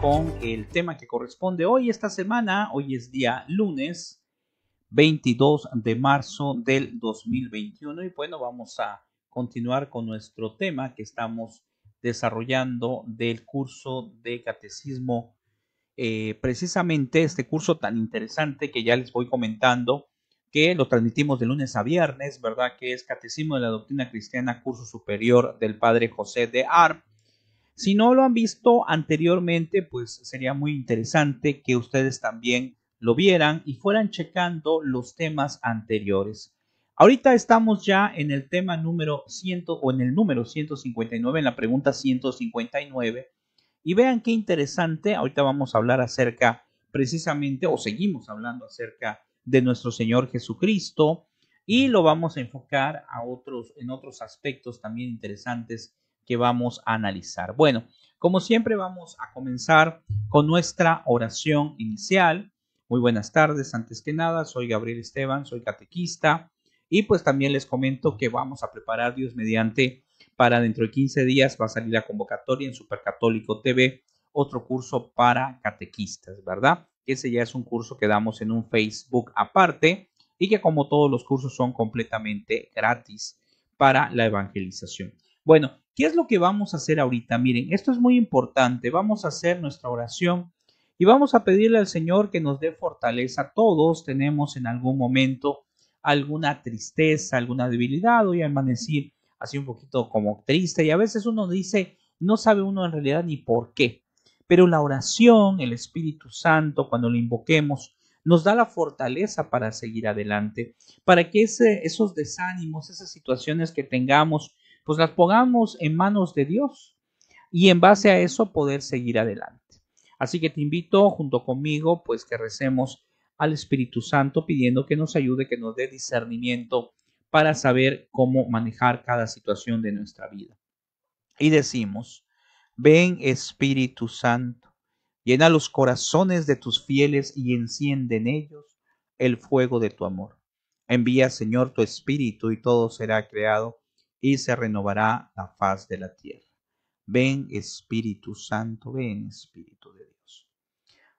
con el tema que corresponde hoy, esta semana. Hoy es día lunes 22 de marzo del 2021 y bueno, vamos a continuar con nuestro tema que estamos desarrollando del curso de catecismo. Eh, precisamente este curso tan interesante que ya les voy comentando, que lo transmitimos de lunes a viernes, ¿verdad? Que es Catecismo de la Doctrina Cristiana, curso superior del Padre José de Arp si no lo han visto anteriormente, pues sería muy interesante que ustedes también lo vieran y fueran checando los temas anteriores. Ahorita estamos ya en el tema número 100 o en el número 159, en la pregunta 159. Y vean qué interesante, ahorita vamos a hablar acerca precisamente, o seguimos hablando acerca de nuestro Señor Jesucristo y lo vamos a enfocar a otros, en otros aspectos también interesantes que vamos a analizar. Bueno, como siempre vamos a comenzar con nuestra oración inicial. Muy buenas tardes, antes que nada, soy Gabriel Esteban, soy catequista y pues también les comento que vamos a preparar Dios mediante para dentro de 15 días va a salir la convocatoria en Supercatólico TV, otro curso para catequistas, ¿verdad? Ese ya es un curso que damos en un Facebook aparte y que como todos los cursos son completamente gratis para la evangelización. Bueno, ¿Qué es lo que vamos a hacer ahorita? Miren, esto es muy importante. Vamos a hacer nuestra oración y vamos a pedirle al Señor que nos dé fortaleza. Todos tenemos en algún momento alguna tristeza, alguna debilidad. Hoy amanecir así un poquito como triste y a veces uno dice, no sabe uno en realidad ni por qué. Pero la oración, el Espíritu Santo, cuando lo invoquemos, nos da la fortaleza para seguir adelante, para que esos desánimos, esas situaciones que tengamos, pues las pongamos en manos de Dios y en base a eso poder seguir adelante. Así que te invito junto conmigo, pues que recemos al Espíritu Santo pidiendo que nos ayude, que nos dé discernimiento para saber cómo manejar cada situación de nuestra vida. Y decimos, ven Espíritu Santo, llena los corazones de tus fieles y enciende en ellos el fuego de tu amor. Envía, Señor, tu Espíritu y todo será creado y se renovará la faz de la tierra. Ven Espíritu Santo, ven Espíritu de Dios.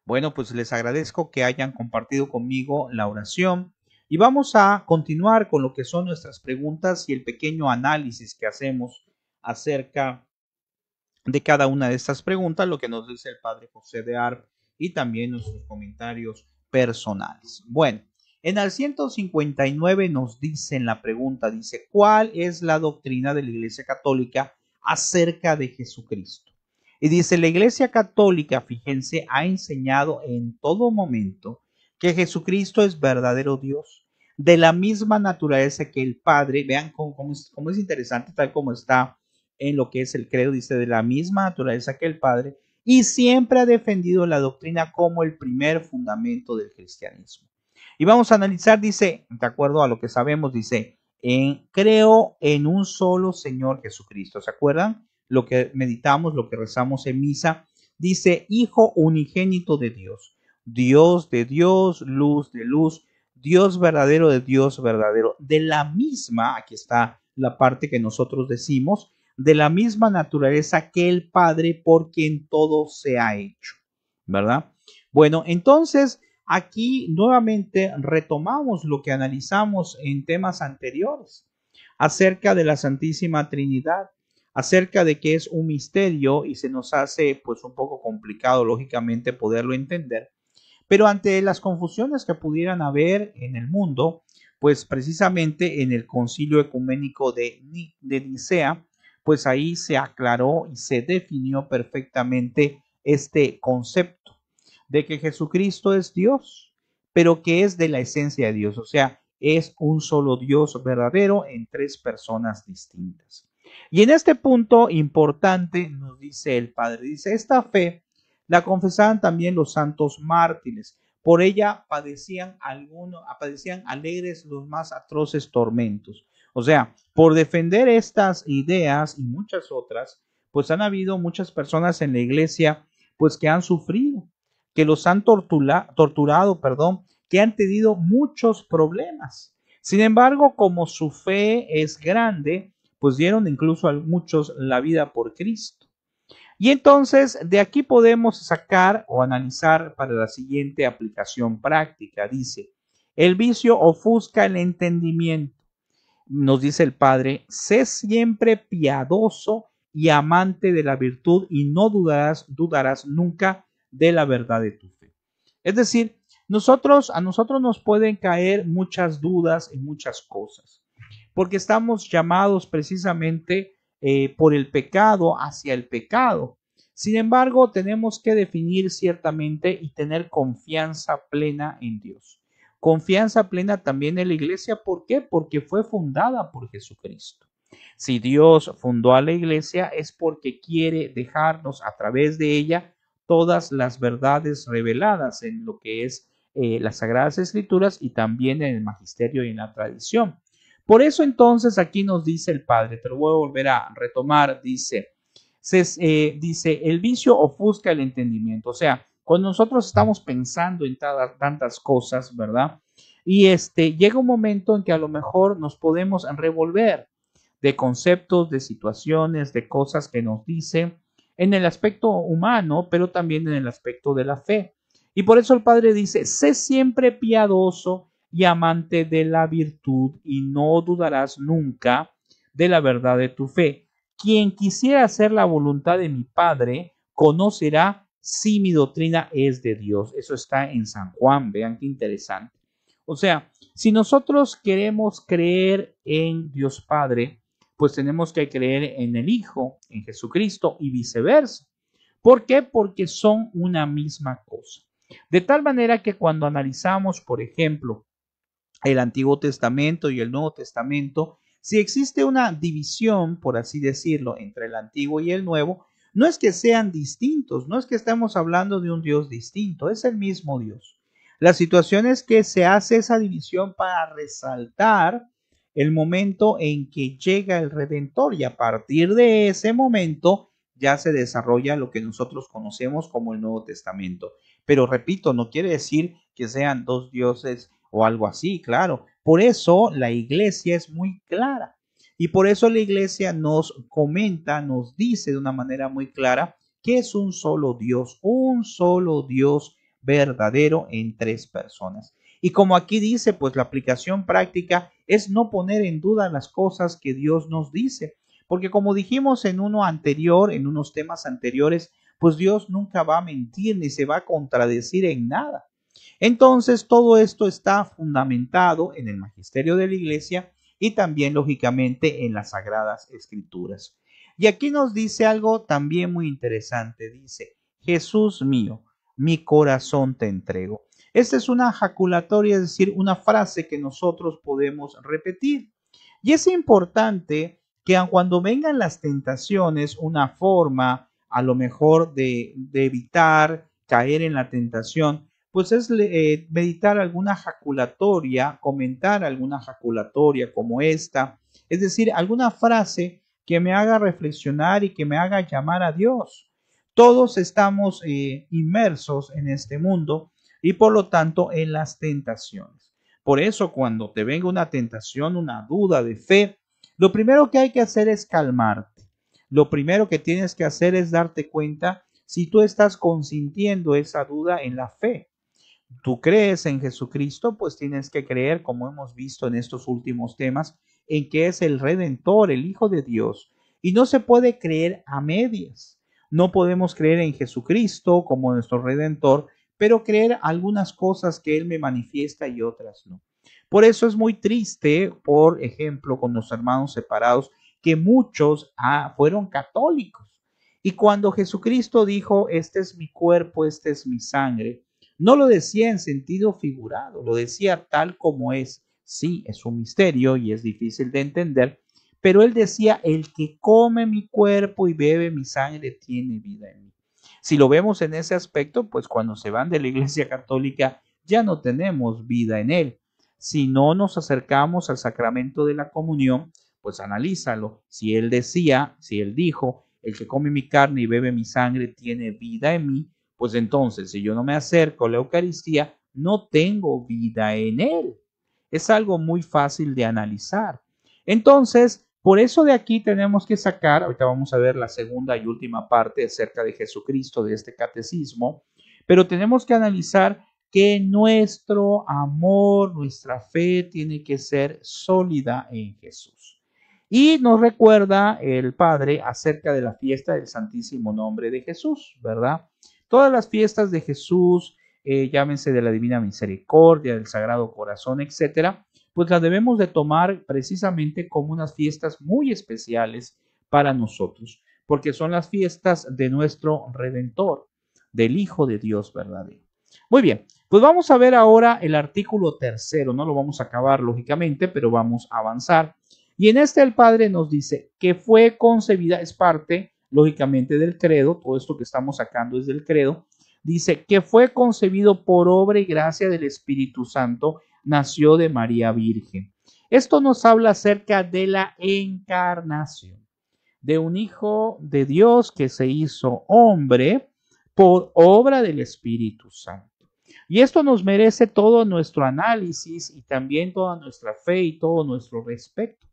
Bueno, pues les agradezco que hayan compartido conmigo la oración y vamos a continuar con lo que son nuestras preguntas y el pequeño análisis que hacemos acerca de cada una de estas preguntas, lo que nos dice el Padre José de Arp y también nuestros comentarios personales. Bueno, en el 159 nos dicen, la pregunta, dice, ¿cuál es la doctrina de la Iglesia Católica acerca de Jesucristo? Y dice, la Iglesia Católica, fíjense, ha enseñado en todo momento que Jesucristo es verdadero Dios, de la misma naturaleza que el Padre. Vean cómo, es, cómo es interesante, tal como está en lo que es el credo, dice, de la misma naturaleza que el Padre, y siempre ha defendido la doctrina como el primer fundamento del cristianismo. Y vamos a analizar, dice, de acuerdo a lo que sabemos, dice, en, creo en un solo Señor Jesucristo. ¿Se acuerdan? Lo que meditamos, lo que rezamos en misa, dice, Hijo unigénito de Dios, Dios de Dios, luz de luz, Dios verdadero de Dios verdadero. De la misma, aquí está la parte que nosotros decimos, de la misma naturaleza que el Padre por quien todo se ha hecho, ¿verdad? Bueno, entonces Aquí nuevamente retomamos lo que analizamos en temas anteriores acerca de la Santísima Trinidad, acerca de que es un misterio y se nos hace pues un poco complicado lógicamente poderlo entender. Pero ante las confusiones que pudieran haber en el mundo, pues precisamente en el concilio ecuménico de, de Nicea, pues ahí se aclaró y se definió perfectamente este concepto de que Jesucristo es Dios, pero que es de la esencia de Dios, o sea, es un solo Dios verdadero en tres personas distintas. Y en este punto importante nos dice el Padre, dice, esta fe la confesaban también los santos mártires, por ella padecían algunos, padecían alegres los más atroces tormentos. O sea, por defender estas ideas y muchas otras, pues han habido muchas personas en la iglesia pues que han sufrido, que los han torturado, perdón, que han tenido muchos problemas. Sin embargo, como su fe es grande, pues dieron incluso a muchos la vida por Cristo. Y entonces de aquí podemos sacar o analizar para la siguiente aplicación práctica. Dice, el vicio ofusca el entendimiento. Nos dice el Padre, sé siempre piadoso y amante de la virtud y no dudarás, dudarás nunca de la verdad de tu fe. Es decir, nosotros, a nosotros nos pueden caer muchas dudas y muchas cosas, porque estamos llamados precisamente eh, por el pecado hacia el pecado. Sin embargo, tenemos que definir ciertamente y tener confianza plena en Dios. Confianza plena también en la iglesia, ¿por qué? Porque fue fundada por Jesucristo. Si Dios fundó a la iglesia es porque quiere dejarnos a través de ella todas las verdades reveladas en lo que es eh, las Sagradas Escrituras y también en el Magisterio y en la tradición. Por eso entonces aquí nos dice el Padre, pero voy a volver a retomar, dice, se, eh, dice, el vicio ofusca el entendimiento, o sea, cuando nosotros estamos pensando en tantas cosas, ¿verdad? Y este, llega un momento en que a lo mejor nos podemos revolver de conceptos, de situaciones, de cosas que nos dicen en el aspecto humano, pero también en el aspecto de la fe. Y por eso el Padre dice, sé siempre piadoso y amante de la virtud y no dudarás nunca de la verdad de tu fe. Quien quisiera hacer la voluntad de mi Padre, conocerá si mi doctrina es de Dios. Eso está en San Juan, vean qué interesante. O sea, si nosotros queremos creer en Dios Padre, pues tenemos que creer en el Hijo, en Jesucristo y viceversa. ¿Por qué? Porque son una misma cosa. De tal manera que cuando analizamos, por ejemplo, el Antiguo Testamento y el Nuevo Testamento, si existe una división, por así decirlo, entre el Antiguo y el Nuevo, no es que sean distintos, no es que estemos hablando de un Dios distinto, es el mismo Dios. La situación es que se hace esa división para resaltar el momento en que llega el Redentor y a partir de ese momento ya se desarrolla lo que nosotros conocemos como el Nuevo Testamento. Pero repito, no quiere decir que sean dos dioses o algo así, claro. Por eso la iglesia es muy clara. Y por eso la iglesia nos comenta, nos dice de una manera muy clara que es un solo Dios, un solo Dios verdadero en tres personas. Y como aquí dice, pues la aplicación práctica es no poner en duda las cosas que Dios nos dice. Porque como dijimos en uno anterior, en unos temas anteriores, pues Dios nunca va a mentir ni se va a contradecir en nada. Entonces todo esto está fundamentado en el magisterio de la iglesia y también lógicamente en las sagradas escrituras. Y aquí nos dice algo también muy interesante. Dice, Jesús mío, mi corazón te entrego. Esta es una jaculatoria, es decir, una frase que nosotros podemos repetir. Y es importante que cuando vengan las tentaciones, una forma a lo mejor de, evitar caer en la tentación, pues es eh, meditar alguna jaculatoria, comentar alguna jaculatoria como esta, es decir, alguna frase que me haga reflexionar y que me haga llamar a Dios. Todos estamos eh, inmersos en este mundo y por lo tanto en las tentaciones. Por eso cuando te venga una tentación, una duda de fe, lo primero que hay que hacer es calmarte. Lo primero que tienes que hacer es darte cuenta si tú estás consintiendo esa duda en la fe. Tú crees en Jesucristo, pues tienes que creer, como hemos visto en estos últimos temas, en que es el Redentor, el Hijo de Dios. Y no se puede creer a medias. No podemos creer en Jesucristo como nuestro Redentor pero creer algunas cosas que Él me manifiesta y otras no. Por eso es muy triste, por ejemplo, con los hermanos separados, que muchos ah, fueron católicos. Y cuando Jesucristo dijo, este es mi cuerpo, este es mi sangre, no lo decía en sentido figurado, lo decía tal como es. Sí, es un misterio y es difícil de entender, pero él decía, el que come mi cuerpo y bebe mi sangre tiene vida en mí. Si lo vemos en ese aspecto, pues cuando se van de la Iglesia Católica ya no tenemos vida en él. Si no nos acercamos al sacramento de la comunión, pues analízalo. Si él decía, si él dijo, el que come mi carne y bebe mi sangre tiene vida en mí, pues entonces si yo no me acerco a la Eucaristía, no tengo vida en él. Es algo muy fácil de analizar. Entonces, por eso de aquí tenemos que sacar, ahorita vamos a ver la segunda y última parte acerca de Jesucristo de este catecismo, pero tenemos que analizar que nuestro amor, nuestra fe tiene que ser sólida en Jesús. Y nos recuerda el Padre acerca de la fiesta del Santísimo Nombre de Jesús, ¿verdad? Todas las fiestas de Jesús, eh, llámense de la Divina Misericordia, del Sagrado Corazón, etcétera, pues las debemos de tomar precisamente como unas fiestas muy especiales para nosotros, porque son las fiestas de nuestro Redentor, del Hijo de Dios verdadero. Muy bien, pues vamos a ver ahora el artículo tercero, no lo vamos a acabar lógicamente, pero vamos a avanzar. Y en este el Padre nos dice que fue concebida, es parte lógicamente del credo, todo esto que estamos sacando es del credo, dice que fue concebido por obra y gracia del Espíritu Santo nació de María Virgen. Esto nos habla acerca de la encarnación, de un Hijo de Dios que se hizo hombre por obra del Espíritu Santo. Y esto nos merece todo nuestro análisis y también toda nuestra fe y todo nuestro respeto,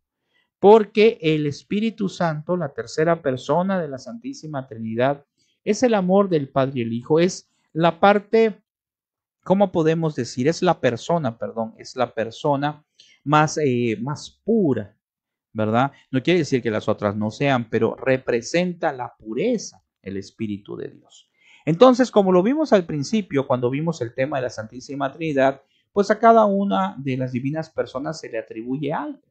porque el Espíritu Santo, la tercera persona de la Santísima Trinidad, es el amor del Padre y el Hijo, es la parte ¿cómo podemos decir? Es la persona, perdón, es la persona más, eh, más pura, ¿verdad? No quiere decir que las otras no sean, pero representa la pureza, el Espíritu de Dios. Entonces, como lo vimos al principio, cuando vimos el tema de la Santísima Trinidad, pues a cada una de las divinas personas se le atribuye algo.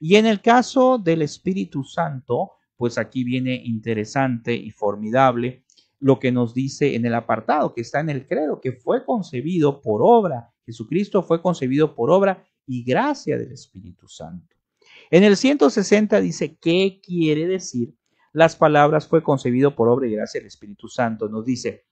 Y en el caso del Espíritu Santo, pues aquí viene interesante y formidable lo que nos dice en el apartado que está en el credo, que fue concebido por obra. Jesucristo fue concebido por obra y gracia del Espíritu Santo. En el 160 dice, ¿qué quiere decir? Las palabras fue concebido por obra y gracia del Espíritu Santo. Nos dice,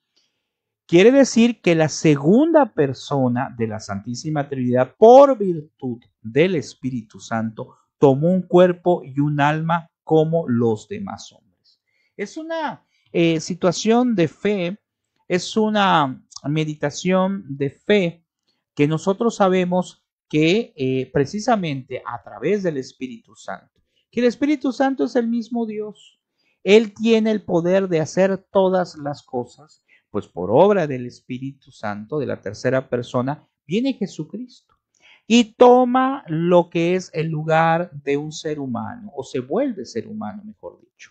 quiere decir que la segunda persona de la Santísima Trinidad, por virtud del Espíritu Santo, tomó un cuerpo y un alma como los demás hombres. Es una eh, situación de fe es una meditación de fe que nosotros sabemos que eh, precisamente a través del Espíritu Santo, que el Espíritu Santo es el mismo Dios, Él tiene el poder de hacer todas las cosas, pues por obra del Espíritu Santo, de la tercera persona, viene Jesucristo y toma lo que es el lugar de un ser humano, o se vuelve ser humano, mejor dicho.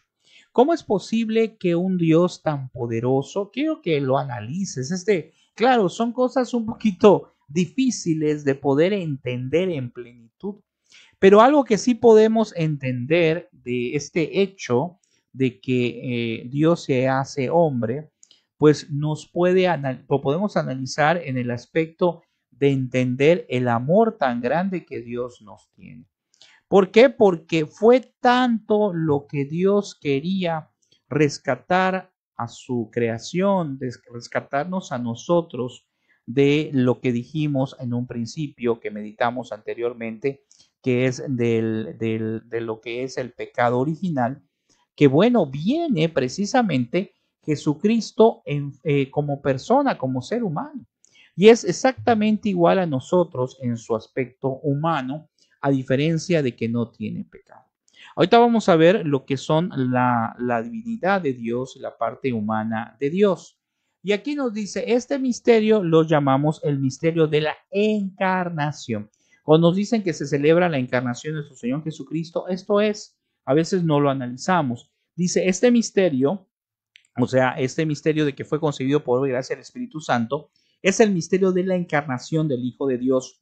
¿Cómo es posible que un Dios tan poderoso, quiero que lo analices, este, claro, son cosas un poquito difíciles de poder entender en plenitud, pero algo que sí podemos entender de este hecho de que eh, Dios se hace hombre, pues nos puede lo podemos analizar en el aspecto de entender el amor tan grande que Dios nos tiene. ¿Por qué? Porque fue tanto lo que Dios quería rescatar a su creación, rescatarnos a nosotros de lo que dijimos en un principio que meditamos anteriormente, que es de lo que es el pecado original, que bueno, viene precisamente Jesucristo eh, como persona, como ser humano. Y es exactamente igual a nosotros en su aspecto humano, a diferencia de que no tiene pecado. Ahorita vamos a ver lo que son la, la divinidad de Dios, la parte humana de Dios. Y aquí nos dice, este misterio lo llamamos el misterio de la encarnación. Cuando nos dicen que se celebra la encarnación de nuestro Señor Jesucristo, esto es, a veces no lo analizamos. Dice, este misterio, o sea, este misterio de que fue concebido por hoy gracias gracia del Espíritu Santo, es el misterio de la encarnación del Hijo de Dios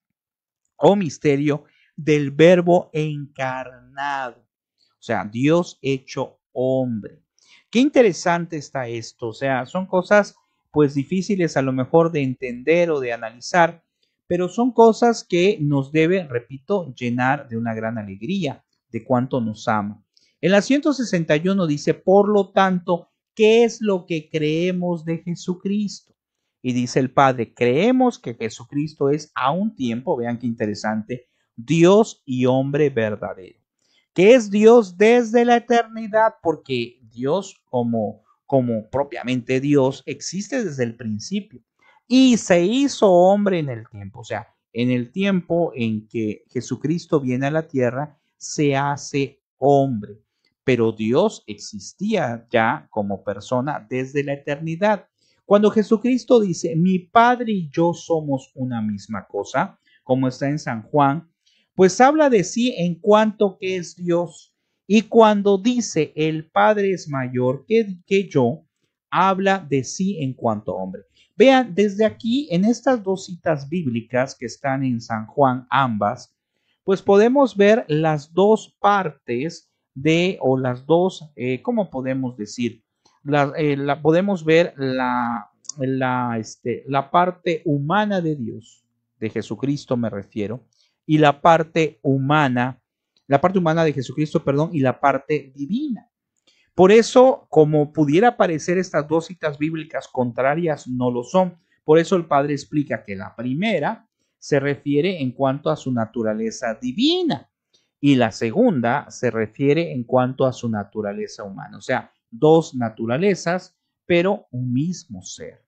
o misterio del verbo encarnado, o sea, Dios hecho hombre. Qué interesante está esto, o sea, son cosas pues difíciles a lo mejor de entender o de analizar, pero son cosas que nos debe, repito, llenar de una gran alegría de cuánto nos ama. En la 161 dice, por lo tanto, ¿qué es lo que creemos de Jesucristo? Y dice el Padre, creemos que Jesucristo es a un tiempo, vean qué interesante, Dios y hombre verdadero, que es Dios desde la eternidad, porque Dios como, como propiamente Dios existe desde el principio y se hizo hombre en el tiempo, o sea, en el tiempo en que Jesucristo viene a la tierra, se hace hombre, pero Dios existía ya como persona desde la eternidad. Cuando Jesucristo dice, mi Padre y yo somos una misma cosa, como está en San Juan pues habla de sí en cuanto que es Dios. Y cuando dice el Padre es mayor que, que yo, habla de sí en cuanto hombre. Vean, desde aquí, en estas dos citas bíblicas que están en San Juan, ambas, pues podemos ver las dos partes de, o las dos, eh, ¿cómo podemos decir? Eh, la, podemos ver la, la, este, la parte humana de Dios, de Jesucristo me refiero, y la parte humana, la parte humana de Jesucristo, perdón, y la parte divina. Por eso, como pudiera parecer estas dos citas bíblicas contrarias, no lo son. Por eso el Padre explica que la primera se refiere en cuanto a su naturaleza divina y la segunda se refiere en cuanto a su naturaleza humana. O sea, dos naturalezas, pero un mismo ser.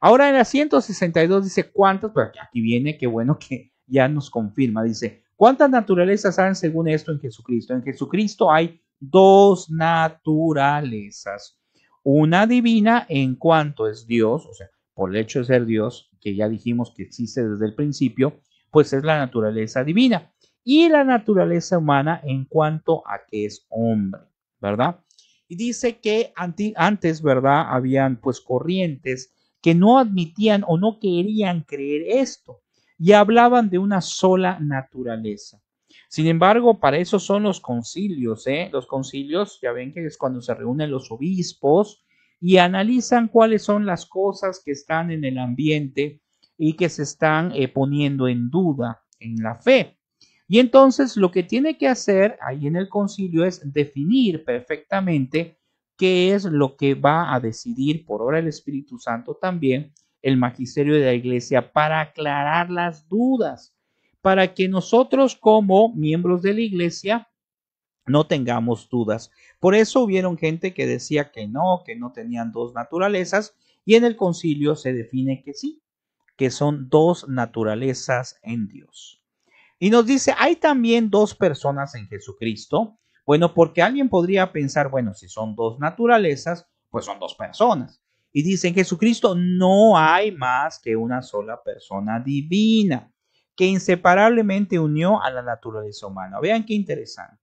Ahora en la 162 dice cuántas, pero aquí viene, qué bueno que ya nos confirma, dice, ¿cuántas naturalezas hay según esto en Jesucristo? En Jesucristo hay dos naturalezas. Una divina en cuanto es Dios, o sea, por el hecho de ser Dios, que ya dijimos que existe desde el principio, pues es la naturaleza divina. Y la naturaleza humana en cuanto a que es hombre, ¿verdad? Y dice que antes, ¿verdad? Habían pues corrientes que no admitían o no querían creer esto y hablaban de una sola naturaleza. Sin embargo, para eso son los concilios. ¿eh? Los concilios, ya ven que es cuando se reúnen los obispos y analizan cuáles son las cosas que están en el ambiente y que se están eh, poniendo en duda en la fe. Y entonces lo que tiene que hacer ahí en el concilio es definir perfectamente qué es lo que va a decidir por obra del Espíritu Santo también el magisterio de la iglesia para aclarar las dudas, para que nosotros como miembros de la iglesia no tengamos dudas. Por eso hubieron gente que decía que no, que no tenían dos naturalezas, y en el concilio se define que sí, que son dos naturalezas en Dios. Y nos dice, hay también dos personas en Jesucristo. Bueno, porque alguien podría pensar, bueno, si son dos naturalezas, pues son dos personas y dice, en Jesucristo no hay más que una sola persona divina que inseparablemente unió a la naturaleza humana. Vean qué interesante.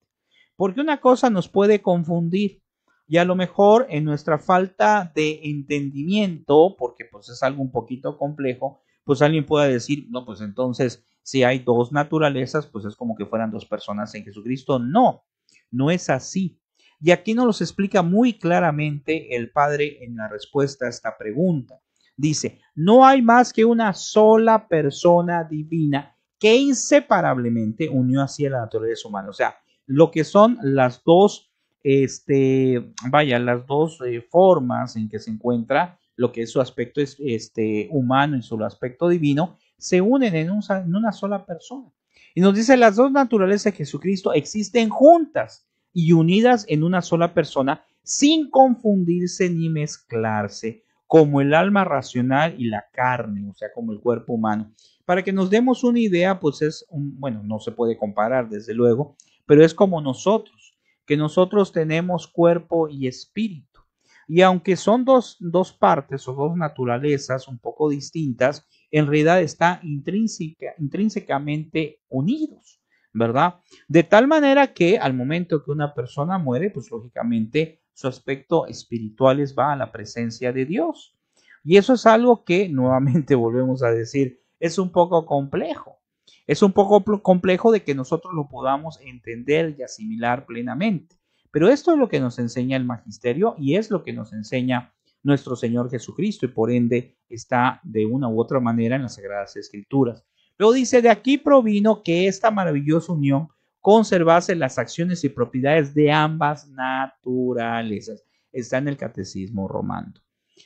Porque una cosa nos puede confundir y a lo mejor en nuestra falta de entendimiento, porque pues es algo un poquito complejo, pues alguien pueda decir, no, pues entonces si hay dos naturalezas, pues es como que fueran dos personas en Jesucristo. No, no es así. Y aquí nos los explica muy claramente el padre en la respuesta a esta pregunta. Dice, no hay más que una sola persona divina que inseparablemente unió así a la naturaleza humana. O sea, lo que son las dos, este, vaya, las dos eh, formas en que se encuentra lo que es su aspecto este, humano y su aspecto divino, se unen en una sola persona. Y nos dice, las dos naturalezas de Jesucristo existen juntas y unidas en una sola persona sin confundirse ni mezclarse, como el alma racional y la carne, o sea, como el cuerpo humano. Para que nos demos una idea, pues es, bueno, no se puede comparar, desde luego, pero es como nosotros, que nosotros tenemos cuerpo y espíritu. Y aunque son dos, dos partes o dos naturalezas un poco distintas, en realidad están intrínseca, intrínsecamente unidos. ¿verdad? De tal manera que al momento que una persona muere, pues lógicamente su aspecto espiritual es va a la presencia de Dios. Y eso es algo que, nuevamente volvemos a decir, es un poco complejo. Es un poco complejo de que nosotros lo podamos entender y asimilar plenamente. Pero esto es lo que nos enseña el magisterio y es lo que nos enseña nuestro Señor Jesucristo y por ende está de una u otra manera en las Sagradas Escrituras. Luego dice, de aquí provino que esta maravillosa unión conservase las acciones y propiedades de ambas naturalezas. Está en el catecismo romano.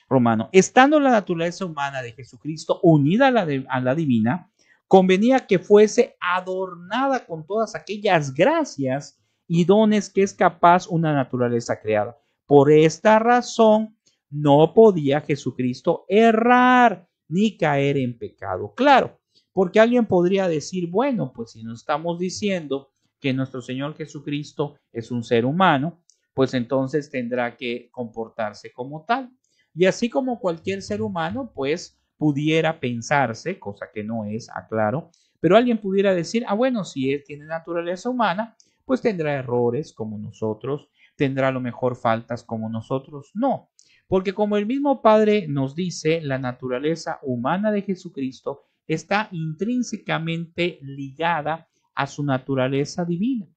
romano. Estando la naturaleza humana de Jesucristo unida a la divina, convenía que fuese adornada con todas aquellas gracias y dones que es capaz una naturaleza creada. Por esta razón, no podía Jesucristo errar ni caer en pecado. Claro, porque alguien podría decir, bueno, pues si nos estamos diciendo que nuestro Señor Jesucristo es un ser humano, pues entonces tendrá que comportarse como tal. Y así como cualquier ser humano, pues pudiera pensarse, cosa que no es, aclaro, pero alguien pudiera decir, ah, bueno, si él tiene naturaleza humana, pues tendrá errores como nosotros, tendrá a lo mejor faltas como nosotros. No, porque como el mismo Padre nos dice, la naturaleza humana de Jesucristo está intrínsecamente ligada a su naturaleza divina.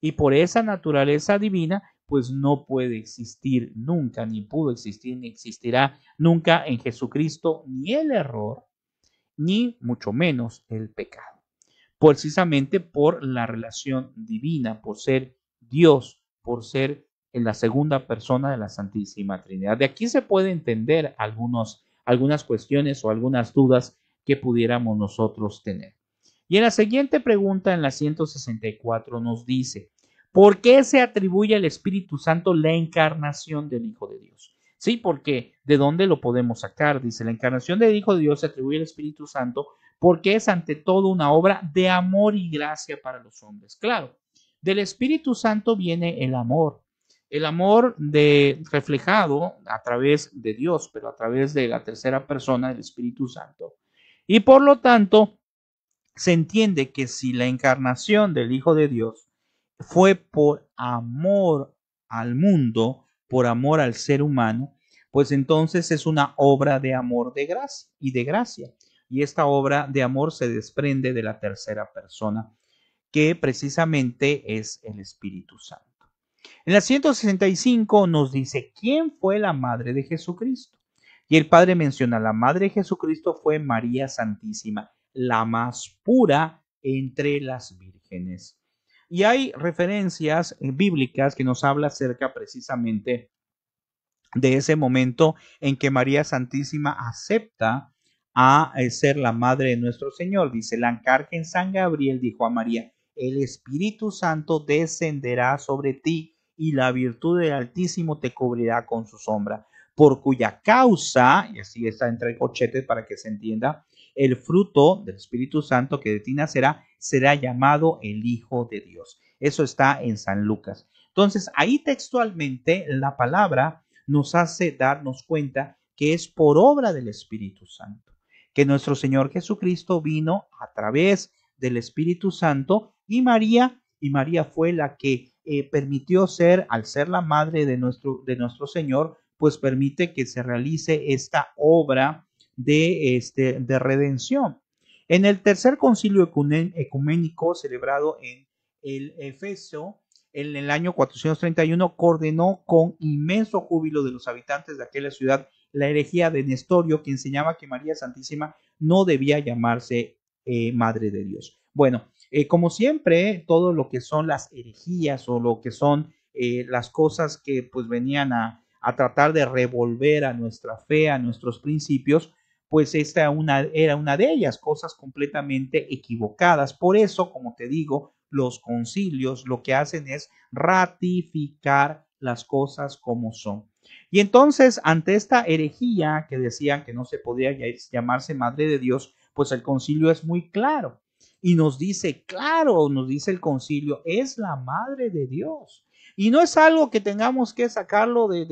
Y por esa naturaleza divina, pues no puede existir nunca, ni pudo existir, ni existirá nunca en Jesucristo ni el error, ni mucho menos el pecado. Precisamente por la relación divina, por ser Dios, por ser en la segunda persona de la Santísima Trinidad. De aquí se puede entender algunos, algunas cuestiones o algunas dudas que pudiéramos nosotros tener. Y en la siguiente pregunta, en la 164, nos dice, ¿por qué se atribuye al Espíritu Santo la encarnación del Hijo de Dios? Sí, porque ¿de dónde lo podemos sacar? Dice, la encarnación del Hijo de Dios se atribuye al Espíritu Santo porque es ante todo una obra de amor y gracia para los hombres. Claro, del Espíritu Santo viene el amor. El amor de, reflejado a través de Dios, pero a través de la tercera persona del Espíritu Santo y por lo tanto, se entiende que si la encarnación del Hijo de Dios fue por amor al mundo, por amor al ser humano, pues entonces es una obra de amor de gracia y de gracia. Y esta obra de amor se desprende de la tercera persona, que precisamente es el Espíritu Santo. En la 165 nos dice, ¿quién fue la madre de Jesucristo? Y el Padre menciona, la Madre de Jesucristo fue María Santísima, la más pura entre las vírgenes. Y hay referencias bíblicas que nos habla acerca precisamente de ese momento en que María Santísima acepta a eh, ser la madre de nuestro Señor. Dice, la en San Gabriel dijo a María, el Espíritu Santo descenderá sobre ti y la virtud del Altísimo te cubrirá con su sombra por cuya causa, y así está entre corchetes para que se entienda, el fruto del Espíritu Santo que de ti nacerá, será llamado el Hijo de Dios. Eso está en San Lucas. Entonces, ahí textualmente la palabra nos hace darnos cuenta que es por obra del Espíritu Santo, que nuestro Señor Jesucristo vino a través del Espíritu Santo y María, y María fue la que eh, permitió ser, al ser la madre de nuestro, de nuestro Señor, pues permite que se realice esta obra de, este, de redención. En el tercer concilio ecuménico celebrado en el Efeso, en el año 431 coordenó con inmenso júbilo de los habitantes de aquella ciudad la herejía de Nestorio, que enseñaba que María Santísima no debía llamarse eh, Madre de Dios. Bueno, eh, como siempre, todo lo que son las herejías o lo que son eh, las cosas que pues venían a, a tratar de revolver a nuestra fe, a nuestros principios, pues esta una, era una de ellas, cosas completamente equivocadas. Por eso, como te digo, los concilios lo que hacen es ratificar las cosas como son. Y entonces, ante esta herejía que decían que no se podía llamarse Madre de Dios, pues el concilio es muy claro. Y nos dice, claro, nos dice el concilio, es la Madre de Dios. Y no es algo que tengamos que sacarlo de,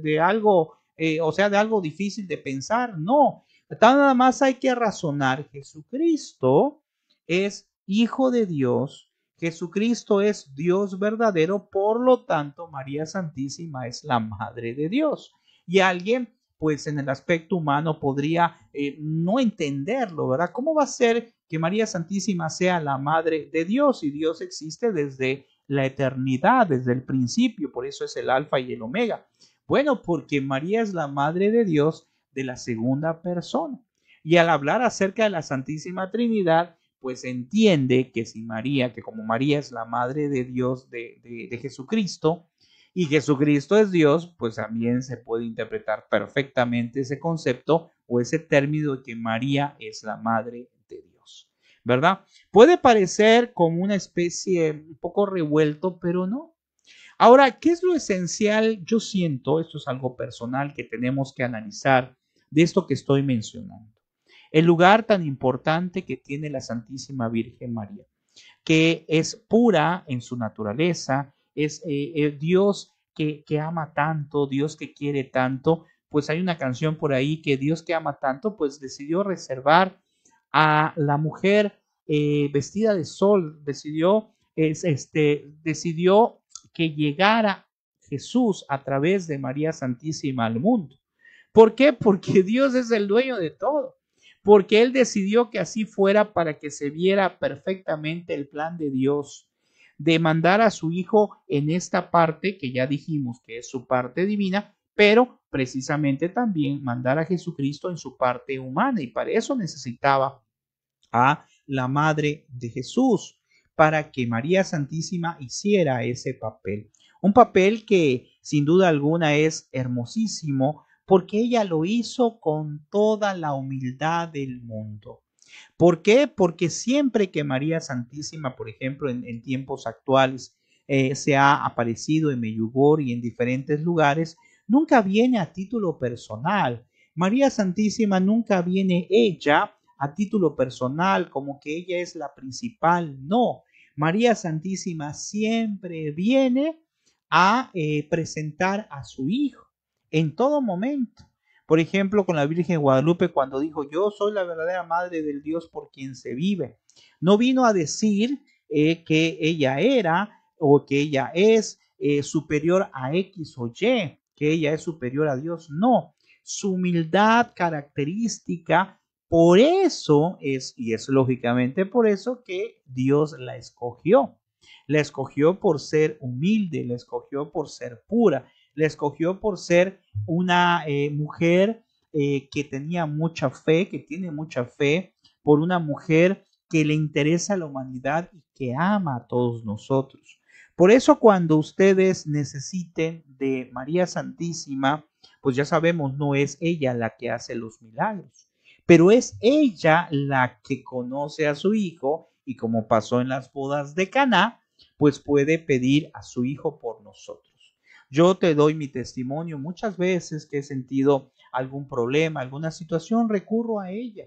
de, algo, eh, o sea, de algo difícil de pensar, no. Nada más hay que razonar. Jesucristo es Hijo de Dios. Jesucristo es Dios verdadero, por lo tanto María Santísima es la Madre de Dios. Y alguien, pues en el aspecto humano, podría eh, no entenderlo, ¿verdad? ¿Cómo va a ser que María Santísima sea la Madre de Dios si Dios existe desde la eternidad desde el principio, por eso es el alfa y el omega. Bueno, porque María es la madre de Dios de la segunda persona. Y al hablar acerca de la Santísima Trinidad, pues entiende que si María, que como María es la madre de Dios de, Jesucristo, y Jesucristo es Dios, pues también se puede interpretar perfectamente ese concepto o ese término de que María es la madre ¿verdad? Puede parecer como una especie un poco revuelto, pero no. Ahora, ¿qué es lo esencial? Yo siento, esto es algo personal que tenemos que analizar de esto que estoy mencionando. El lugar tan importante que tiene la Santísima Virgen María, que es pura en su naturaleza, es eh, eh, Dios que, que ama tanto, Dios que quiere tanto, pues hay una canción por ahí que Dios que ama tanto, pues decidió reservar a la mujer eh, vestida de sol, decidió, es, este, decidió que llegara Jesús a través de María Santísima al mundo. ¿Por qué? Porque Dios es el dueño de todo. Porque Él decidió que así fuera para que se viera perfectamente el plan de Dios de mandar a su Hijo en esta parte que ya dijimos que es su parte divina, pero precisamente también mandar a Jesucristo en su parte humana. Y para eso necesitaba a la madre de Jesús para que María Santísima hiciera ese papel. Un papel que sin duda alguna es hermosísimo porque ella lo hizo con toda la humildad del mundo. ¿Por qué? Porque siempre que María Santísima, por ejemplo, en, tiempos actuales, eh, se ha aparecido en Meyugor y en diferentes lugares, nunca viene a título personal. María Santísima nunca viene ella a título personal, como que ella es la principal. No, María Santísima siempre viene a eh, presentar a su Hijo en todo momento. Por ejemplo, con la Virgen Guadalupe cuando dijo, yo soy la verdadera madre del Dios por quien se vive. No vino a decir eh, que ella era o que ella es eh, superior a X o Y, que ella es superior a Dios. No, su humildad característica por eso es, y es lógicamente por eso que Dios la escogió. La escogió por ser humilde, la escogió por ser pura, la escogió por ser una eh, mujer eh, que tenía mucha fe, que tiene mucha fe, por una mujer que le interesa a la humanidad y que ama a todos nosotros. Por eso cuando ustedes necesiten de María Santísima, pues ya sabemos, no es ella la que hace los milagros pero es ella la que conoce a su hijo y como pasó en las bodas de Caná, pues puede pedir a su hijo por nosotros. Yo te doy mi testimonio muchas veces que he sentido algún problema, alguna situación, recurro a ella,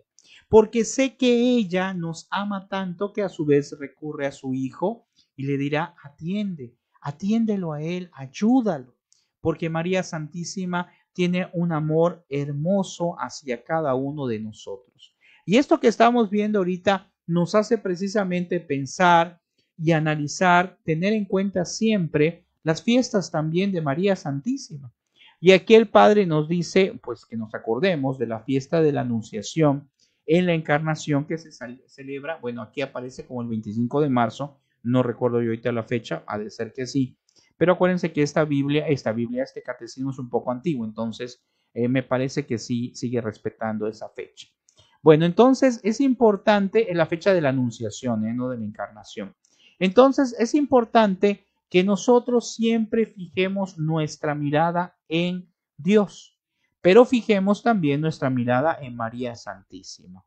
porque sé que ella nos ama tanto que a su vez recurre a su hijo y le dirá, atiende, atiéndelo a él, ayúdalo, porque María Santísima tiene un amor hermoso hacia cada uno de nosotros. Y esto que estamos viendo ahorita nos hace precisamente pensar y analizar, tener en cuenta siempre las fiestas también de María Santísima. Y aquí el Padre nos dice, pues que nos acordemos de la fiesta de la Anunciación en la Encarnación que se celebra, bueno, aquí aparece como el 25 de marzo, no recuerdo yo ahorita la fecha, ha de ser que sí, pero acuérdense que esta Biblia, esta Biblia, este catecismo es un poco antiguo, entonces eh, me parece que sí sigue respetando esa fecha. Bueno, entonces es importante eh, la fecha de la anunciación, eh, no de la encarnación. Entonces es importante que nosotros siempre fijemos nuestra mirada en Dios, pero fijemos también nuestra mirada en María Santísima.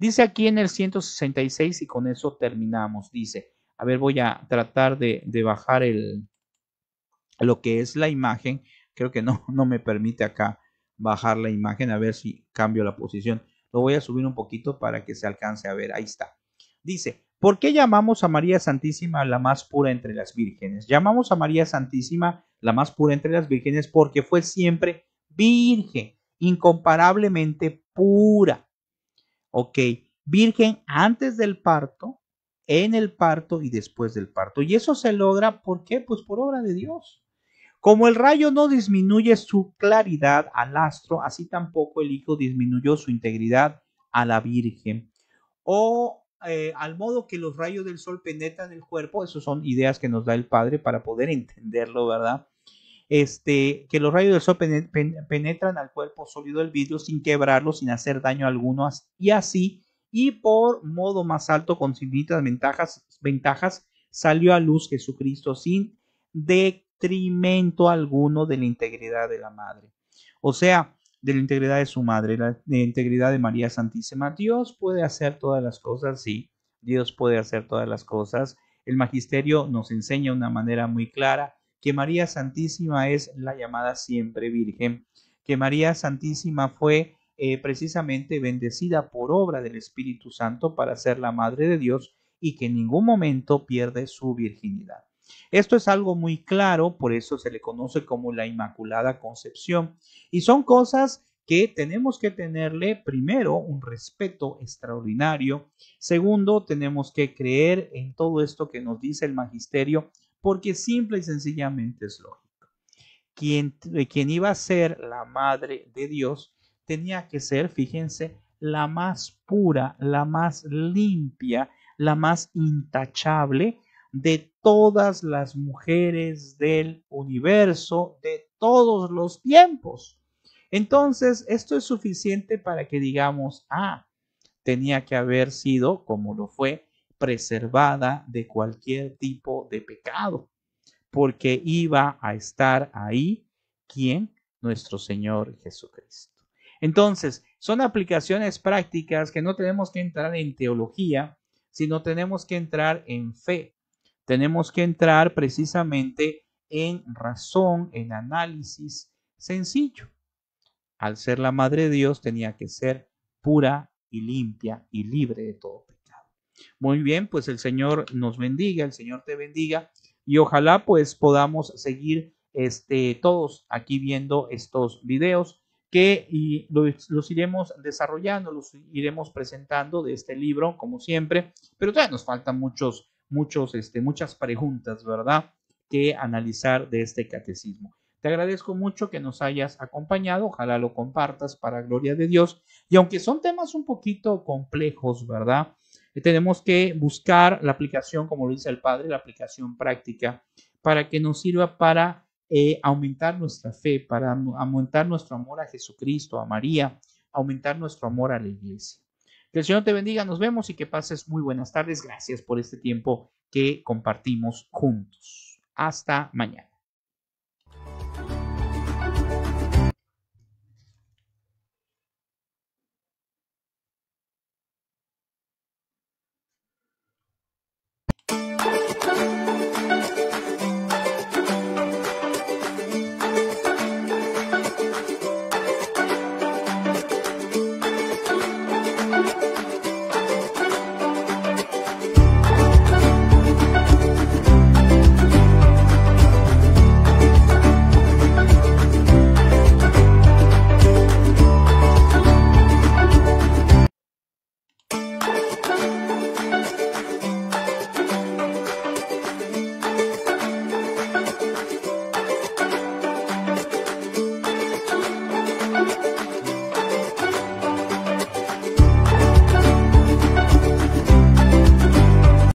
Dice aquí en el 166 y con eso terminamos. Dice, a ver, voy a tratar de bajar el, lo que es la imagen. Creo que no, no me permite acá bajar la imagen. A ver si cambio la posición. Lo voy a subir un poquito para que se alcance a ver. Ahí está. Dice, ¿por qué llamamos a María Santísima la más pura entre las vírgenes? Llamamos a María Santísima la más pura entre las vírgenes porque fue siempre virgen, incomparablemente pura. Ok, virgen antes del parto, en el parto y después del parto. Y eso se logra, ¿por qué? Pues por obra de Dios. Como el rayo no disminuye su claridad al astro, así tampoco el Hijo disminuyó su integridad a la Virgen. O eh, al modo que los rayos del sol penetran el cuerpo, esas son ideas que nos da el Padre para poder entenderlo, ¿verdad? Este, que los rayos del sol penetran al cuerpo sólido del vidrio sin quebrarlo, sin hacer daño alguno, y así, y por modo más alto, con infinitas ventajas, ventajas salió a luz Jesucristo sin de alguno de la integridad de la madre. O sea, de la integridad de su madre, la, de integridad de María Santísima. Dios puede hacer todas las cosas, sí, Dios puede hacer todas las cosas. El magisterio nos enseña de una manera muy clara que María Santísima es la llamada siempre Virgen, que María Santísima fue eh, precisamente bendecida por obra del Espíritu Santo para ser la Madre de Dios y que en ningún momento pierde su virginidad. Esto es algo muy claro, por eso se le conoce como la Inmaculada Concepción. Y son cosas que tenemos que tenerle primero un respeto extraordinario, segundo tenemos que creer en todo esto que nos dice el magisterio, porque simple y sencillamente es lógico. Quien, eh, iba a ser la madre de Dios tenía que ser, fíjense, la más pura, la más limpia, la más intachable de todas las mujeres del universo, de todos los tiempos. Entonces, esto es suficiente para que digamos, ah, tenía que haber sido, como lo fue, preservada de cualquier tipo de pecado, porque iba a estar ahí quien nuestro Señor Jesucristo. Entonces, son aplicaciones prácticas que no tenemos que entrar en teología, sino tenemos que entrar en fe, tenemos que entrar precisamente en razón, en análisis sencillo. Al ser la Madre de Dios tenía que ser pura y limpia y libre de todo pecado. Muy bien, pues el Señor nos bendiga, el Señor te bendiga y ojalá pues podamos seguir este, todos aquí viendo estos videos que los, iremos desarrollando, los iremos presentando de este libro, como siempre, pero todavía nos faltan muchos muchos, este, muchas preguntas, ¿verdad? Que analizar de este catecismo. Te agradezco mucho que nos hayas acompañado, ojalá lo compartas para gloria de Dios. Y aunque son temas un poquito complejos, ¿verdad? Eh, tenemos que buscar la aplicación, como lo dice el Padre, la aplicación práctica, para que nos sirva para eh, aumentar nuestra fe, para aumentar nuestro amor a Jesucristo, a María, aumentar nuestro amor a la iglesia. Que el Señor te bendiga, nos vemos y que pases muy buenas tardes. Gracias por este tiempo que compartimos juntos. Hasta mañana.